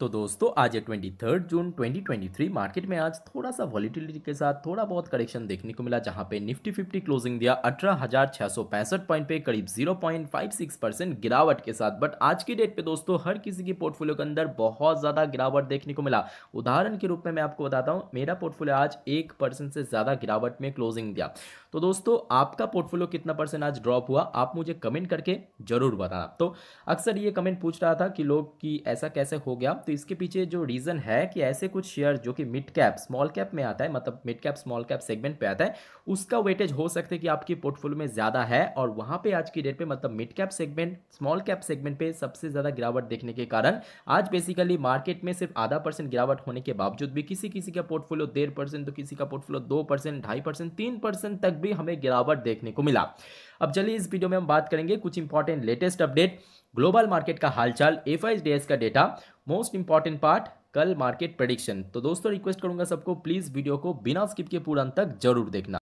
तो दोस्तों आज है ट्वेंटी थर्ड जून 2023 मार्केट में आज थोड़ा सा वॉलीटिलिटी के साथ थोड़ा बहुत करेक्शन देखने को मिला जहां पे निफ्टी फिफ्टी क्लोजिंग दिया अठारह हजार छः सौ पैंसठ पॉइंट पे करीब zero point five six percent गिरावट के साथ बट आज की डेट पे दोस्तों हर किसी की पोर्टफोलियो के अंदर बहुत ज़्यादा गिरावट देखने को मिला उदाहरण के रूप में मैं आपको बताता हूँ मेरा पोर्टफोलियो आज एक परसेंट से ज़्यादा गिरावट में क्लोजिंग दिया तो दोस्तों आपका पोर्टफोलियो कितना परसेंट आज ड्रॉप हुआ आप मुझे कमेंट करके जरूर बताना तो अक्सर ये कमेंट पूछ रहा था कि लोग कि ऐसा कैसे हो गया तो इसके पीछे जो रीज़न है कि ऐसे कुछ शेयर जो कि मिड कैप स्मॉल कैप में आता है मतलब mid cap small cap segment पे आता है उसका वेटेज हो सकता है कि आपकी पोर्टफोलियो में ज़्यादा है और वहाँ पे आज की डेट पे मतलब mid cap segment small cap segment पे सबसे ज़्यादा गिरावट देखने के कारण आज बेसिकली मार्केट में सिर्फ आधा परसेंट गिरावट होने के बावजूद भी किसी किसी का पोर्टफोलियो डेढ़ परसेंट तो किसी का पोर्टफोलियो दो परसेंट ढाई परसेंट तीन परसेंट तक भी हमें गिरावट देखने को मिला अब चलिए इस वीडियो में हम बात करेंगे कुछ important latest update global market का हालचाल एफ आई का डेटा मोस्ट इंपॉर्टेंट पार्ट कल मार्केट प्रडिक्शन तो दोस्तों रिक्वेस्ट करूंगा सबको प्लीज़ वीडियो को बिना स्किप के पूरा अंत तक जरूर देखना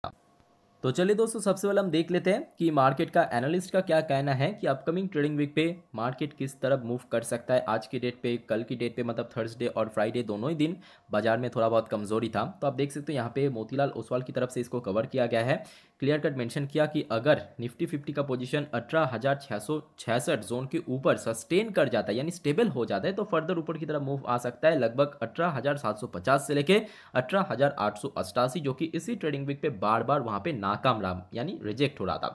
तो चलिए दोस्तों सबसे पहले हम देख लेते हैं कि मार्केट का एनालिस्ट का क्या कहना है कि अपकमिंग ट्रेडिंग वीक पे मार्केट किस तरफ मूव कर सकता है आज की डेट पे कल की डेट पे मतलब थर्सडे और फ्राइडे दोनों ही दिन बाजार में थोड़ा बहुत कमजोरी था तो आप देख सकते हो यहाँ पे मोतीलाल ओसवाल की तरफ से इसको कवर किया गया है क्लियर कट मैंशन किया कि अगर निफ्टी फिफ्टी का पोजिशन अठारह जोन के ऊपर सस्टेन कर जाता है यानी स्टेबल हो जाता है तो फर्दर ऊपर की तरफ मूव आ सकता है लगभग अठारह से लेकर अठारह जो कि इसी ट्रेडिंग वीक पे बार बार वहाँ पे नाकाम रहा यानी रिजेक्ट हो रहा था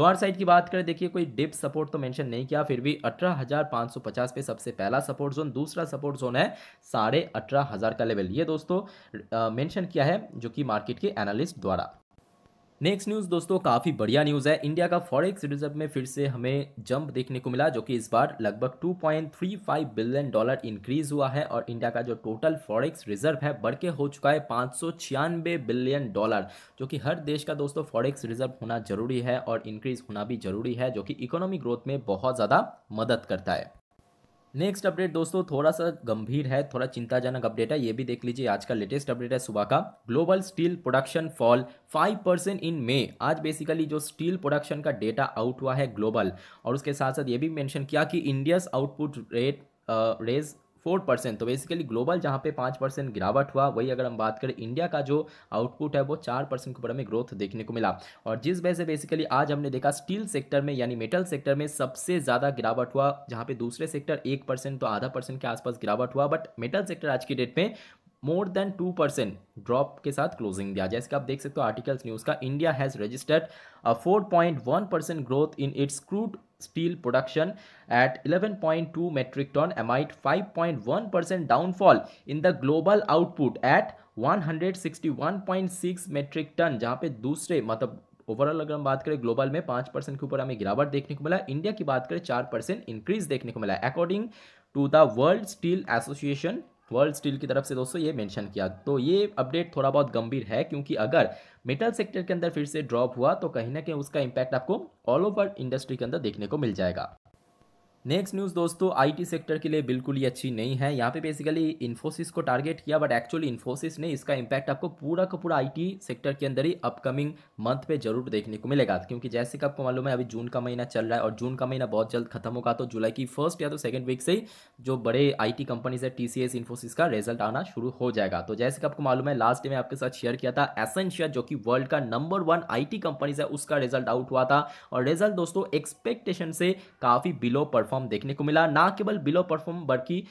लोअर साइड की बात करें देखिए कोई डिप सपोर्ट तो मेंशन नहीं किया फिर भी अठारह हज़ार पाँच सौ पचास पे सबसे पहला सपोर्ट जोन दूसरा सपोर्ट जोन है साढ़े अठारह हज़ार का लेवल ये दोस्तों मेंशन किया है जो कि मार्केट के एनालिस्ट द्वारा नेक्स्ट न्यूज़ दोस्तों काफ़ी बढ़िया न्यूज़ है इंडिया का फॉरेक्स रिजर्व में फिर से हमें जंप देखने को मिला जो कि इस बार लगभग 2.35 बिलियन डॉलर इंक्रीज हुआ है और इंडिया का जो टोटल फॉरेक्स रिजर्व है बढ़ के हो चुका है पाँच बिलियन डॉलर जो कि हर देश का दोस्तों फॉरेक्स रिजर्व होना जरूरी है और इंक्रीज होना भी जरूरी है जो कि इकोनॉमिक ग्रोथ में बहुत ज़्यादा मदद करता है नेक्स्ट अपडेट दोस्तों थोड़ा सा गंभीर है थोड़ा चिंताजनक अपडेट है ये भी देख लीजिए आज का लेटेस्ट अपडेट है सुबह का global steel production fall 5 percent in May आज बेसिकली जो स्टील प्रोडक्शन का डेटा आउट हुआ है ग्लोबल और उसके साथ साथ ये भी मेंशन किया कि India's output rate raise four percent तो बेसिकली ग्लोबल जहाँ पे पाँच परसेंट गिरावट हुआ वही अगर हम बात करें इंडिया का जो आउटपुट है वो चार परसेंट के ऊपर हमें ग्रोथ देखने को मिला और जिस वजह से बेसिकली आज हमने देखा स्टील सेक्टर में यानी मेटल सेक्टर में सबसे ज़्यादा गिरावट हुआ जहाँ पे दूसरे सेक्टर एक परसेंट तो आधा परसेंट के आसपास गिरावट हुआ बट मेटल सेक्टर आज की डेट में more than two percent drop के साथ क्लोजिंग दिया जैसे कि आप देख सकते हो आर्टिकल्स न्यूज़ का India has registered a four point one percent growth in its crude steel production at 11.2 in the global output at one hundred sixty one point 161.6 metric ton जहां पे दूसरे मतलब ओवरऑल अगर हम बात करें ग्लोबल में पाँच परसेंट के ऊपर हमें गिरावट देखने को मिला इंडिया की बात करें चार परसेंट इंक्रीज देखने को मिला according to the World Steel Association World Steel की तरफ से दोस्तों ये मेंशन किया तो ये अपडेट थोड़ा बहुत गंभीर है क्योंकि अगर मेटल सेक्टर के अंदर फिर से ड्रॉप हुआ तो कहीं ना कहीं उसका इम्पैक्ट आपको ऑल ओवर इंडस्ट्री के अंदर देखने को मिल जाएगा नेक्स्ट न्यूज़ दोस्तों आईटी सेक्टर के लिए बिल्कुल ही अच्छी नहीं है यहाँ पे बेसिकली इन्फोसिस को टारगेट किया बट एक्चुअली इन्फोसिस ने इसका इम्पैक्ट आपको पूरा का पूरा आईटी सेक्टर के अंदर ही अपकमिंग मंथ पे जरूर देखने को मिलेगा क्योंकि जैसे कि आपको मालूम है अभी जून का महीना चल रहा है और जून का महीना बहुत जल्द खत्म होगा तो जुलाई की फर्स्ट या तो सेकेंड वीक से ही जो बड़े आई टी कंपनीज है टी सी एस इन्फोसिस का रिजल्ट आना शुरू हो जाएगा तो जैसे कि आपको मालूम है लास्ट डे में आपके साथ शेयर किया था एसेंशियल जो कि वर्ल्ड का number one I T companies है उसका रिजल्ट आउट हुआ था और रिजल्ट दोस्तों एक्सपेक्टेशन से काफ़ी बिलो परफॉर्म परफॉर्म देखने को मिला ना केवल बिलो परफॉर्म बल्कि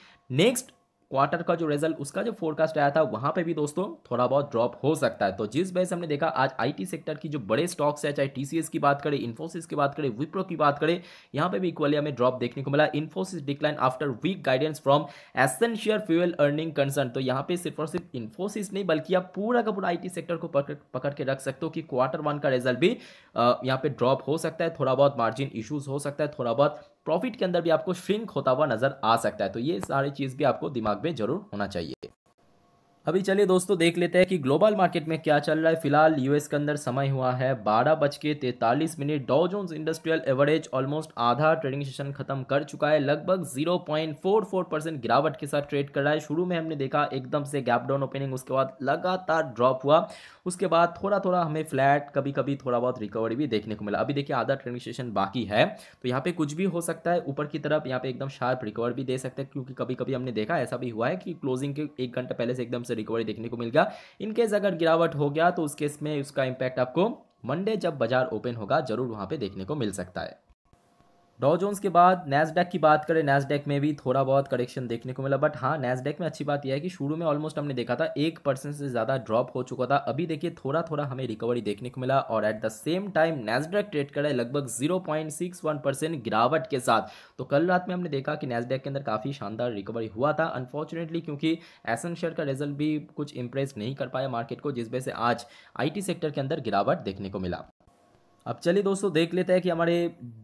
नेक्स्ट क्वार्टर का जो रिजल्ट उसका जो फोरकास्ट आया था वहां पे भी दोस्तों थोड़ा बहुत ड्रॉप हो सकता है तो जिस वजह से हमने देखा आज आईटी सेक्टर की जो बड़े स्टॉक्स है चाहे टीसीएस की बात करें इन्फोसिस की बात करें विप्रो की बात करें यहां पे भी इक्वली हमें ड्रॉप देखने को मिला Infosys decline after weak guidance from essential fuel earning concern तो यहाँ पे सिर्फ और सिर्फ इन्फोसिस नहीं बल्कि आप पूरा का पूरा आई सेक्टर को पकड़ पकड़ के रख सकते हो कि क्वार्टर वन का रिजल्ट भी यहाँ पे ड्रॉप हो सकता है थोड़ा बहुत मार्जिन इशूज हो सकता है थोड़ा बहुत प्रॉफिट के अंदर भी आपको श्रिंक होता हुआ नजर आ सकता है तो ये सारी चीज़ भी आपको दिमाग में जरूर होना चाहिए अभी चलिए दोस्तों देख लेते हैं कि ग्लोबल मार्केट में क्या चल रहा है फिलहाल यूएस के अंदर समय हुआ है बारह बज के तैंतालीस मिनट Dow Jones Industrial Average almost आधा ट्रेडिंग सेशन खत्म कर चुका है लगभग 0.44 परसेंट गिरावट के साथ ट्रेड कर रहा है शुरू में हमने देखा एकदम से गैप डाउन ओपनिंग उसके बाद लगातार ड्रॉप हुआ उसके बाद थोड़ा थोड़ा हमें फ्लैट कभी कभी थोड़ा बहुत रिकवरी भी देखने को मिला अभी देखिए आधा ट्रेडिंग सेशन बाकी है तो यहाँ पे कुछ भी हो सकता है ऊपर की तरफ यहाँ पे एकदम शार्प रिकवर भी दे सकते हैं क्योंकि कभी कभी हमने देखा ऐसा भी हुआ है कि क्लोजिंग के एक घंटा पहले से एकदम से रिकवरी देखने को मिल गया इनकेस अगर गिरावट हो गया तो उस केस में उसका इम्पैक्ट आपको मंडे जब बाजार ओपन होगा जरूर वहाँ पर देखने को मिल सकता है डॉ जोन्स के बाद नैसडेक की बात करें नैसडेक में भी थोड़ा बहुत करेक्शन देखने को मिला बट हाँ नैसडेक में अच्छी बात यह है कि शुरू में ऑलमोस्ट हमने देखा था एक परसेंट से ज़्यादा ड्रॉप हो चुका था अभी देखिए थोड़ा थोड़ा हमें रिकवरी देखने को मिला और at the same time Nasdaq trade करा है लगभग zero point six one percent गिरावट के साथ तो कल रात में हमने देखा कि नैसडेक के अंदर काफ़ी शानदार रिकवरी हुआ था अनफॉर्चुनेटली क्योंकि एसन शेयर का रिजल्ट भी कुछ इंप्रेस नहीं कर पाया मार्केट को जिस वजह से आज आई सेक्टर के अंदर गिरावट देखने को मिला अब चलिए दोस्तों देख लेते हैं कि हमारे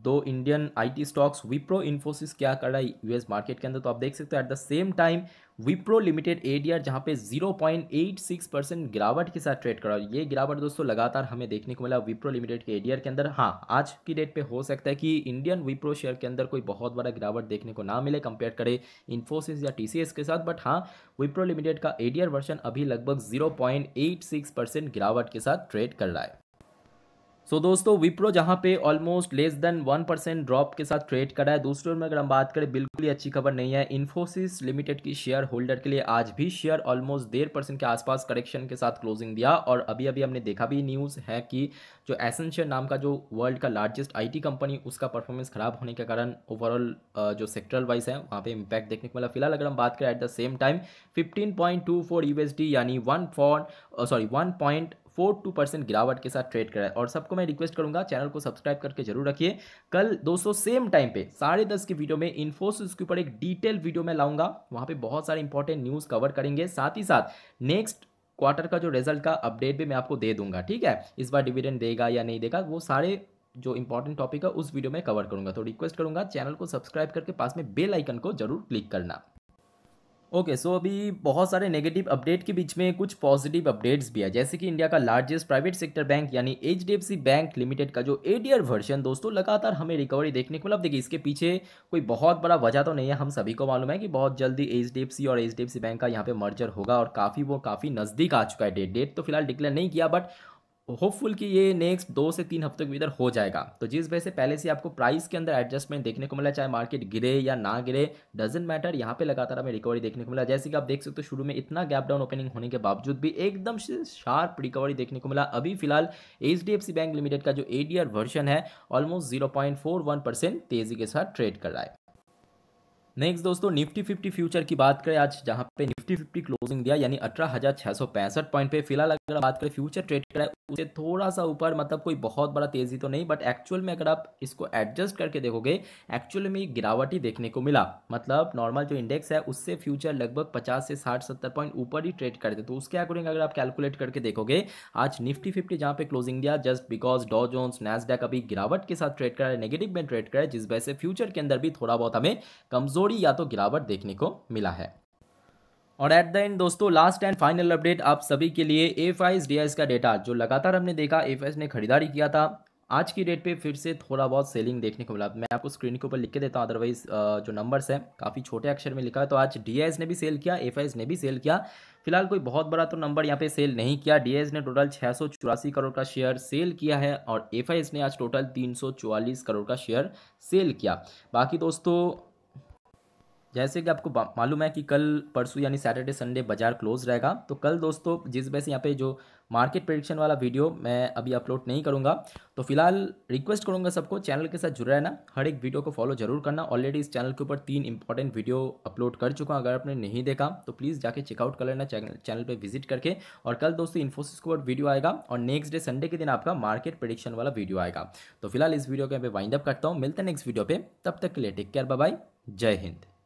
दो Indian IT stocks Wipro Infosys क्या कर रहा है यूएस मार्केट के अंदर तो आप देख सकते हो at the same time Wipro Limited ADR जहां पे 0.86 परसेंट गिरावट के साथ ट्रेड कर रहा है ये गिरावट दोस्तों लगातार हमें देखने को मिला विप्रो लिमिटेड के एडीआर के अंदर हाँ आज की डेट पर हो सकता है कि इंडियन विप्रो शेयर के अंदर कोई बहुत बड़ा गिरावट देखने को ना मिले कंपेयर करे इन्फोसिस या एस के साथ बट हाँ विप्रो लिमिटेड का एडीआर वर्जन अभी लगभग जीरो गिरावट के साथ ट्रेड कर रहा है सो so, दोस्तों विप्रो जहां पे almost less than one percent drop के साथ ट्रेड करा है दूसरे में अगर हम बात करें बिल्कुल ही अच्छी खबर नहीं है इन्फोसिस लिमिटेड की शेयर होल्डर के लिए आज भी शेयर ऑलमोस्ट डेढ़ परसेंट के आसपास करेक्शन के साथ क्लोजिंग दिया और अभी अभी हमने देखा भी न्यूज़ है कि जो एसेंशियल नाम का जो वर्ल्ड का लार्जेस्ट आई कंपनी उसका परफॉर्मेंस खराब होने के कारण ओवरऑल जो सेक्टरल वाइज है वहाँ पर इम्पैक्ट देखने को मिला फिलहाल अगर हम बात करें at the same time fifteen point two four यानी one four sorry one point four two percent गिरावट के साथ ट्रेड करा है और सबको मैं रिक्वेस्ट करूंगा चैनल को सब्सक्राइब करके जरूर रखिए कल दोस्तों सेम टाइम पे साढ़े दस की वीडियो में इन्फोसिस के ऊपर एक डिटेल वीडियो मैं लाऊंगा वहां पे बहुत सारे इंपॉर्टेंट न्यूज़ कवर करेंगे साथ ही साथ नेक्स्ट क्वार्टर का जो रिजल्ट का अपडेट भी मैं आपको दे दूंगा ठीक है इस बार डिविडेंड देगा या नहीं देगा वो सारे जो इंपॉर्टेंट टॉपिक है उस वीडियो में कवर करूंगा तो रिक्वेस्ट करूंगा चैनल को सब्सक्राइब करके पास में बेल आइकन को जरूर क्लिक करना ओके okay, सो so अभी बहुत सारे नेगेटिव अपडेट के बीच में कुछ पॉजिटिव अपडेट्स भी है जैसे कि इंडिया का लार्जेस्ट प्राइवेट सेक्टर बैंक यानी एच बैंक लिमिटेड का जो आर वर्जन दोस्तों लगातार हमें रिकवरी देखने को मतलब देखिए इसके पीछे कोई बहुत बड़ा वजह तो नहीं है हम सभी को मालूम है कि बहुत जल्दी एच और एच बैंक का यहाँ पे मर्जर होगा और काफ़ी वो काफ़ी नज़दीक आ चुका है डेट डेट तो फिलहाल डिक्लेयर नहीं किया बट होपफुल कि ये नेक्स्ट दो से तीन हफ्तों के भीतर हो जाएगा तो जिस वजह से पहले से आपको प्राइस के अंदर एडजस्टमेंट देखने को मिला चाहे मार्केट गिरे या ना गिरे डजेंट मैटर यहाँ पे लगातार हमें रिकवरी देखने को मिला जैसे कि आप देख सकते हो शुरू में इतना गैप डाउन ओपनिंग होने के बावजूद भी एकदम से शार्प रिकवरी देखने को मिला अभी फिलहाल एच बैंक लिमिटेड का जो ए वर्जन है ऑलमोस्ट जीरो तेजी के साथ ट्रेड कर रहा है नेक्स्ट दोस्तों निफ्टी फिफ्टी फ्यूचर की बात करें आज जहाँ पे निफ्टी फिफ्टी क्लोजिंग दिया यानी अठारह हज़ार छह सौ पैंसठ पॉइंट पे फिलहाल अगर बात करें फ्यूचर ट्रेड कर उसे थोड़ा सा ऊपर मतलब कोई बहुत बड़ा तेज़ी तो नहीं बट एक्चुअल में अगर आप इसको एडजस्ट करके देखोगे एक्चुअल में गिरावट ही देखने को मिला मतलब नॉर्मल जो इंडेक्स है उससे फ्यूचर लगभग पचास से साठ सत्तर पॉइंट ऊपर ही ट्रेड करते तो उसके अकॉर्डिंग अगर आप कैलकुलेट करके देखोगे आज निफ्टी फिफ्टी जहाँ पे क्लोजिंग दिया just because Dow Jones Nasdaq अभी गिरावट के साथ ट्रेड करा है नेगेटिव में ट्रेड करा है जिस वजह से फ्यूचर के अंदर भी थोड़ा बहुत हमें कमजोर थोड़ी या तो गिरावट देखने को मिला है और एट द एंड दोस्तों लास्ट एंड फाइनल अपडेट आप सभी के लिए एफ आई का डेटा जो लगातार हमने देखा एफ ने खरीदारी किया था आज की डेट पे फिर से थोड़ा बहुत सेलिंग देखने को मिला मैं आपको स्क्रीन के ऊपर लिख के देता हूँ अदरवाइज जो नंबर्स हैं काफ़ी छोटे अक्षर में लिखा है तो आज डी ने भी सेल किया एफ ने भी सेल किया फिलहाल कोई बहुत बड़ा तो नंबर यहाँ पे सेल नहीं किया डी ने टोटल छः करोड़ का शेयर सेल किया है और एफ ने आज टोटल तीन करोड़ का शेयर सेल किया बाकी दोस्तों जैसे कि आपको मालूम है कि कल परसों यानी सैटरडे संडे बाजार क्लोज रहेगा तो कल दोस्तों जिस वजह से यहाँ पे जो मार्केट प्रडिक्शन वाला वीडियो मैं अभी अपलोड नहीं करूँगा तो फिलहाल रिक्वेस्ट करूँगा सबको चैनल के साथ जुड़े रहना हर एक वीडियो को फॉलो जरूर करना ऑलरेडी इस चैनल के ऊपर तीन इंपॉर्टेंट वीडियो अपलोड कर चुका अगर आपने नहीं देखा तो प्लीज़ जाके चेकआउट कर लेना चैनल चैनल पर विजिट करके और कल दोस्तों इन्फोसिस के ऊपर वीडियो आएगा और नेक्स्ट डे संडे के दिन आपका मार्केट प्रेडिक्शन वाला वीडियो आएगा तो फिलहाल इस वीडियो को मैं वाइंड अप करता हूँ मिलते हैं नेक्स्ट वीडियो पर तब तक के लिए टेक केयर बाय जय हिंद